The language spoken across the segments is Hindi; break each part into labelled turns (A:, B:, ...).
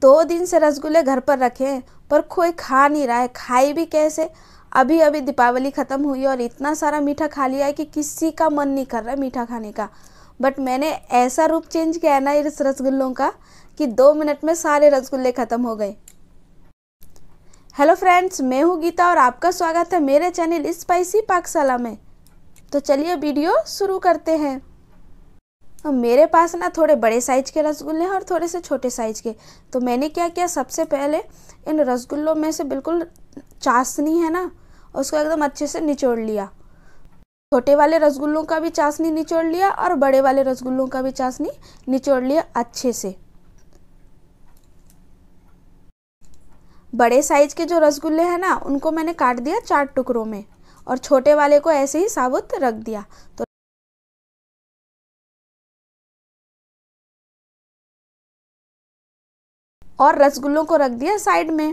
A: दो दिन से रसगुल्ले घर पर रखे हैं पर कोई खा नहीं रहा है खाई भी कैसे अभी अभी दीपावली ख़त्म हुई और इतना सारा मीठा खा लिया है कि किसी का मन नहीं कर रहा है मीठा खाने का बट मैंने ऐसा रूप चेंज किया है ना इस रसगुल्लों का कि दो मिनट में सारे रसगुल्ले ख़त्म हो गए हेलो फ्रेंड्स मैं हूँ गीता और आपका स्वागत है मेरे चैनल स्पाइसी पाकशाला में तो चलिए वीडियो शुरू करते हैं तो मेरे पास ना थोड़े बड़े साइज़ के रसगुल्ले हैं और थोड़े से छोटे साइज़ के तो मैंने क्या किया सबसे पहले इन रसगुल्लों में से बिल्कुल चाशनी है ना उसको एकदम अच्छे से निचोड़ लिया छोटे वाले रसगुल्लों का भी चाशनी निचोड़ लिया और बड़े वाले रसगुल्लों का भी चाशनी निचोड़ लिया अच्छे से बड़े साइज के जो रसगुल्ले हैं ना उनको मैंने काट दिया चार टुकड़ों में और छोटे वाले को ऐसे ही साबुत रख दिया तो और रसगुल्लों को रख दिया साइड में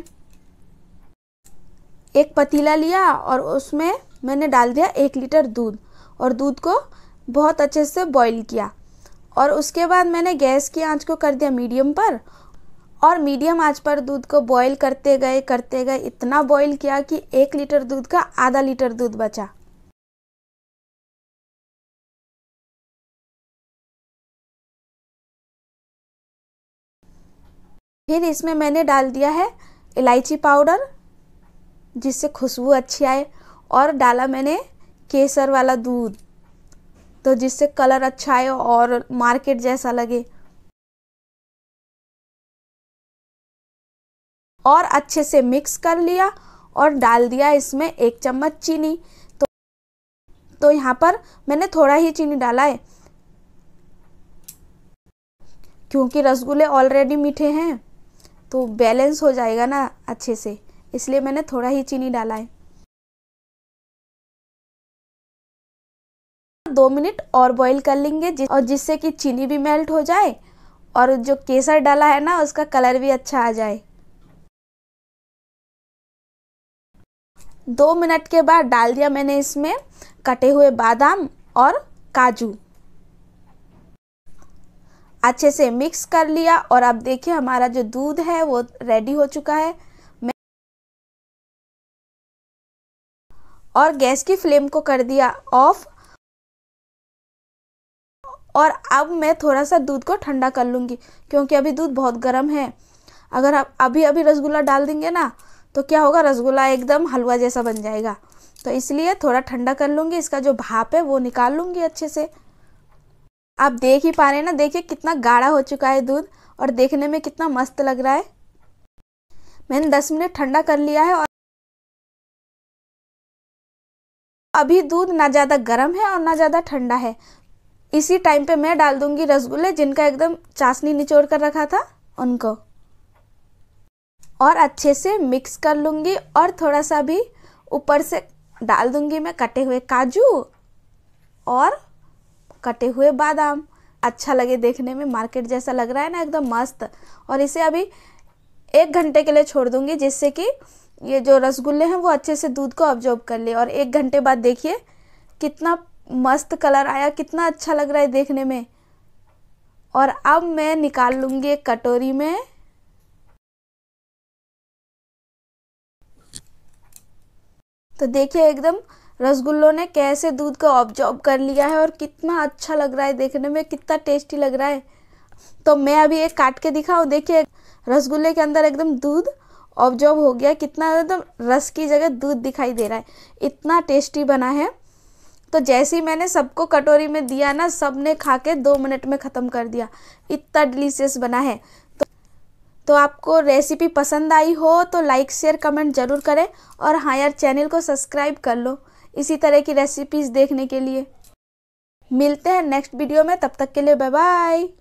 A: एक पतीला लिया और उसमें मैंने डाल दिया एक लीटर दूध और दूध को बहुत अच्छे से बॉईल किया और उसके बाद मैंने गैस की आंच को कर दिया मीडियम पर और मीडियम आंच पर दूध को बॉईल करते गए करते गए इतना बॉईल किया कि एक लीटर दूध का आधा लीटर दूध बचा फिर इसमें मैंने डाल दिया है इलायची पाउडर जिससे खुशबू अच्छी आए और डाला मैंने केसर वाला दूध तो जिससे कलर अच्छा आए और मार्केट जैसा लगे और अच्छे से मिक्स कर लिया और डाल दिया इसमें एक चम्मच चीनी तो तो यहाँ पर मैंने थोड़ा ही चीनी डाला है क्योंकि रसगुल्ले ऑलरेडी मीठे हैं तो बैलेंस हो जाएगा ना अच्छे से इसलिए मैंने थोड़ा ही चीनी डाला है दो मिनट और बॉईल कर लेंगे जिस और जिससे कि चीनी भी मेल्ट हो जाए और जो केसर डाला है ना उसका कलर भी अच्छा आ जाए दो मिनट के बाद डाल दिया मैंने इसमें कटे हुए बादाम और काजू अच्छे से मिक्स कर लिया और अब देखिए हमारा जो दूध है वो रेडी हो चुका है और गैस की फ्लेम को कर दिया ऑफ और अब मैं थोड़ा सा दूध को ठंडा कर लूँगी क्योंकि अभी दूध बहुत गर्म है अगर आप अभी अभी रसगुल्ला डाल देंगे ना तो क्या होगा रसगुल्ला एकदम हलवा जैसा बन जाएगा तो इसलिए थोड़ा ठंडा कर लूँगी इसका जो भाप है वो निकाल लूँगी अच्छे से आप देख ही पा रहे हैं ना देखिए कितना गाढ़ा हो चुका है दूध और देखने में कितना मस्त लग रहा है मैंने 10 मिनट ठंडा कर लिया है और अभी दूध ना ज़्यादा गर्म है और ना ज़्यादा ठंडा है इसी टाइम पे मैं डाल दूंगी रसगुल्ले जिनका एकदम चाशनी निचोड़ कर रखा था उनको और अच्छे से मिक्स कर लूँगी और थोड़ा सा भी ऊपर से डाल दूंगी मैं कटे हुए काजू और कटे हुए बादाम अच्छा लगे देखने में मार्केट जैसा लग रहा है ना एकदम मस्त और इसे अभी एक घंटे के लिए छोड़ दूंगी जिससे कि ये जो रसगुल्ले हैं वो अच्छे से दूध को ऑब्जॉर्ब कर ले और एक घंटे बाद देखिए कितना मस्त कलर आया कितना अच्छा लग रहा है देखने में और अब मैं निकाल लूँगी एक कटोरी में तो देखिए एकदम रसगुल्लों ने कैसे दूध को ऑब्जॉर्ब कर लिया है और कितना अच्छा लग रहा है देखने में कितना टेस्टी लग रहा है तो मैं अभी एक काट के दिखाऊँ देखिए रसगुल्ले के अंदर एकदम दूध ऑब्जॉर्ब हो गया कितना एकदम रस की जगह दूध दिखाई दे रहा है इतना टेस्टी बना है तो जैसे ही मैंने सबको कटोरी में दिया ना सब ने खा के दो मिनट में ख़त्म कर दिया इतना डिलीशियस बना है तो तो आपको रेसिपी पसंद आई हो तो लाइक शेयर कमेंट ज़रूर करें और हाँ यार चैनल को सब्सक्राइब कर लो इसी तरह की रेसिपीज़ देखने के लिए मिलते हैं नेक्स्ट वीडियो में तब तक के लिए बाय बाय